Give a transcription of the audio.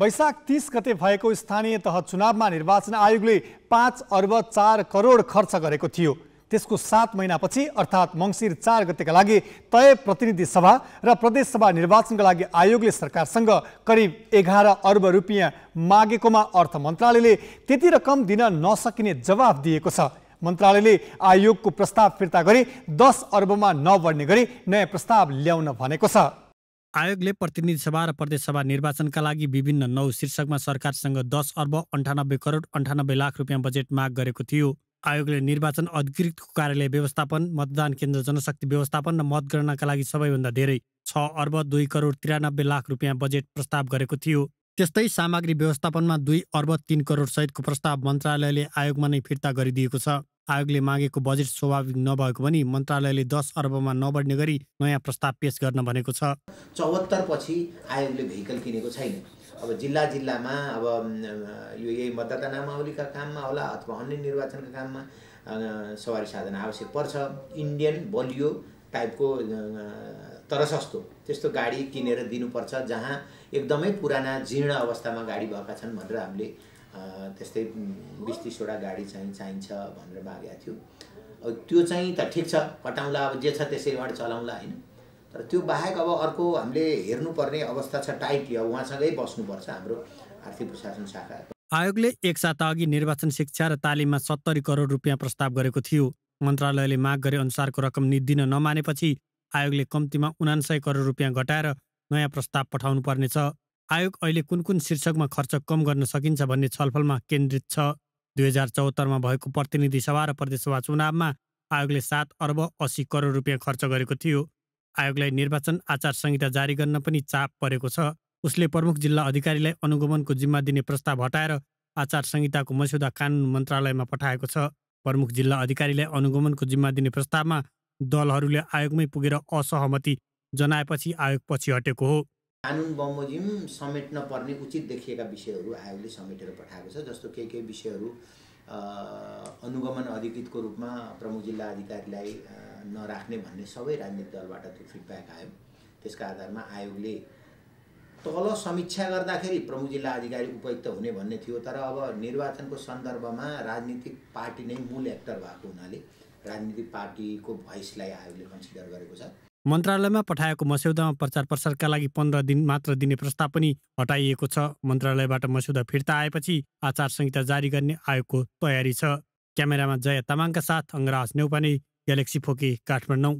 वैशाख तिस गते भएको स्थानीय तह चुनावमा निर्वाचन आयोगले पाँच अर्ब चार करोड खर्च गरेको थियो त्यसको सात महिनापछि अर्थात् मङ्सिर चार गतेका लागि तय प्रतिनिधि सभा र प्रदेशसभा निर्वाचनका लागि आयोगले सरकारसँग करिब एघार अर्ब रुपियाँ मागेकोमा अर्थ मन्त्रालयले त्यति रकम दिन नसकिने जवाब दिएको छ मन्त्रालयले आयोगको प्रस्ताव फिर्ता गरी दस अर्बमा नबढ्ने गरी नयाँ प्रस्ताव ल्याउन भनेको छ आयोगले प्रतिनिधि सभा र प्रदेशसभा निर्वाचनका लागि विभिन्न नौ शीर्षकमा सरकारसँग दस अर्ब अन्ठानब्बे करोड अन्ठानब्बे लाख रुपियाँ बजेट माग गरेको थियो आयोगले निर्वाचन अधिकृतको कार्यालय व्यवस्थापन मतदान केन्द्र जनशक्ति व्यवस्थापन र मतगणनाका लागि सबैभन्दा धेरै छ अर्ब दुई करोड त्रियानब्बे लाख रुपियाँ बजेट प्रस्ताव गरेको थियो त्यस्तै सामग्री व्यवस्थापनमा दुई अर्ब तिन करोड सहितको प्रस्ताव मन्त्रालयले आयोगमा नै फिर्ता गरिदिएको छ आयोगले मागेको बजेट स्वाभाविक नभएको पनि मन्त्रालयले दस अर्बमा नबढ्ने गरी नयाँ प्रस्ताव पेश गर्न भनेको छ चौहत्तर पछि आयोगले भेहिकल किनेको छैन अब जिल्ला जिल्लामा अब यो यही मतदाता नामावलीका काममा होला अथवा अन्य निर्वाचनका काममा सवारी साधन आवश्यक पर्छ इन्डियन बलियो टाइपको तर सस्तो त्यस्तो गाडी किनेर दिनुपर्छ जहाँ एकदमै पुराना जीर्ण अवस्थामा गाडी भएका छन् भनेर हामीले त्यस्तै बिस तिसवटा गाडी चाहिँ चाहिन्छ भनेर मागेको थियो अब त्यो चाहिँ त ठिक छ पटाउँला अब जे छ त्यसैबाट चलाउँला होइन तर त्यो बाहेक अब अर्को हामीले हेर्नुपर्ने अवस्था छ टाइटली अब उहाँसँगै बस्नुपर्छ हाम्रो आर्थिक प्रशासन शाखा आयोगले एक साता अघि निर्वाचन शिक्षा र तालिममा सत्तरी करोड रुपियाँ प्रस्ताव गरेको थियो मन्त्रालयले माग गरे अनुसारको रकम निदिन नमानेपछि आयोगले कम्तीमा उनान्सय करोड रुपियाँ घटाएर नयाँ प्रस्ताव पठाउनु पर्नेछ आयोग अहिले कुन कुन शीर्षकमा खर्च कम गर्न सकिन्छ भन्ने छलफलमा केन्द्रित छ दुई हजार चौहत्तरमा भएको प्रतिनिधि सभा र प्रदेशसभा चुनावमा आयोगले सात अर्ब अस्सी करोड रुपियाँ खर्च गरेको थियो आयोगलाई निर्वाचन आचार संहिता जारी गर्न पनि चाप परेको छ उसले प्रमुख जिल्ला अधिकारीलाई अनुगमनको जिम्मा दिने प्रस्ताव हटाएर आचार संहिताको मस्यौदा कानुन मन्त्रालयमा पठाएको छ प्रमुख जिल्ला अधिकारीलाई अनुगमनको जिम्मा दिने प्रस्तावमा दलहरूले आयोगमै पुगेर असहमति जनाएपछि आयोग पछि हटेको हो कानुन बमोजिम समेट्न पर्ने उचित देखिएका विषयहरू आयोगले समेटेर पठाएको छ जस्तो केही केही विषयहरू अनुगमन अधिकृतको रूपमा प्रमुख जिल्ला अधिकारीलाई नराख्ने भन्ने सबै राजनीतिक दलबाट त्यो फिडब्याक आयो त्यसका आधारमा आयोगले तल समीक्षा गर्दाखेरि प्रमुख जिल्ला अधिकारी उपयुक्त हुने भन्ने थियो तर अब निर्वाचनको सन्दर्भमा राजनीतिक पार्टी नै मूल एक्टर भएको हुनाले राजनीतिक पार्टीको भोइसलाई आयोगले कन्सिडर गरेको छ मन्त्रालयमा पठाएको मस्यौदामा प्रचार प्रसारका लागि पन्ध्र दिन मात्र दिने प्रस्ताव पनि हटाइएको छ मन्त्रालयबाट मस्यौदा फिर्ता आएपछि आचार संहिता जारी गर्ने आयोगको तयारी छ क्यामेरामा जया तामाङका साथ अङ्गराज नेउपाने ग्यालेक्सी फोके काठमाडौँ